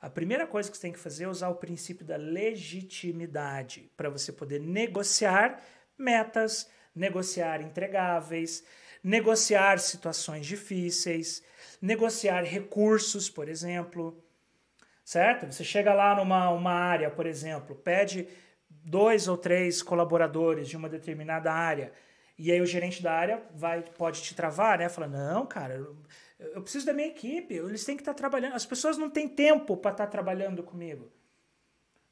A primeira coisa que você tem que fazer é usar o princípio da legitimidade para você poder negociar metas, negociar entregáveis, negociar situações difíceis, negociar recursos, por exemplo. Certo? Você chega lá numa uma área, por exemplo, pede dois ou três colaboradores de uma determinada área. E aí o gerente da área vai pode te travar, né? Fala, não, cara, eu preciso da minha equipe, eles têm que estar tá trabalhando. As pessoas não têm tempo para estar tá trabalhando comigo.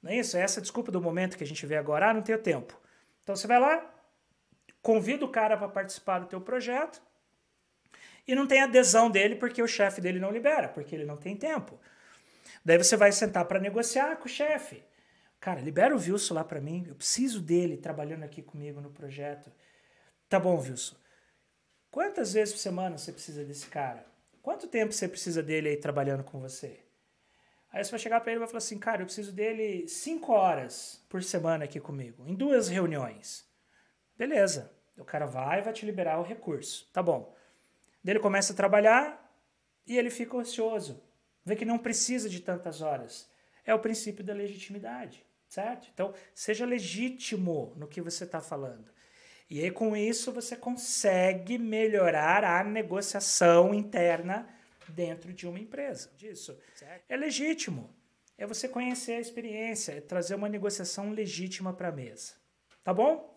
Não é isso? É essa desculpa do momento que a gente vê agora, ah, não tenho tempo. Então você vai lá, convida o cara para participar do teu projeto e não tem adesão dele porque o chefe dele não libera, porque ele não tem tempo. Daí você vai sentar para negociar com o chefe. Cara, libera o Vilso lá para mim, eu preciso dele trabalhando aqui comigo no projeto. Tá bom, Vilso. Quantas vezes por semana você precisa desse cara? Quanto tempo você precisa dele aí trabalhando com você? Aí você vai chegar para ele e vai falar assim, cara, eu preciso dele cinco horas por semana aqui comigo, em duas reuniões. Beleza. O cara vai e vai te liberar o recurso. Tá bom. Daí ele começa a trabalhar e ele fica ocioso. Vê que não precisa de tantas horas. É o princípio da legitimidade, certo? Então, seja legítimo no que você está falando. E aí, com isso, você consegue melhorar a negociação interna dentro de uma empresa. Disso. É legítimo. É você conhecer a experiência, é trazer uma negociação legítima para a mesa. Tá bom?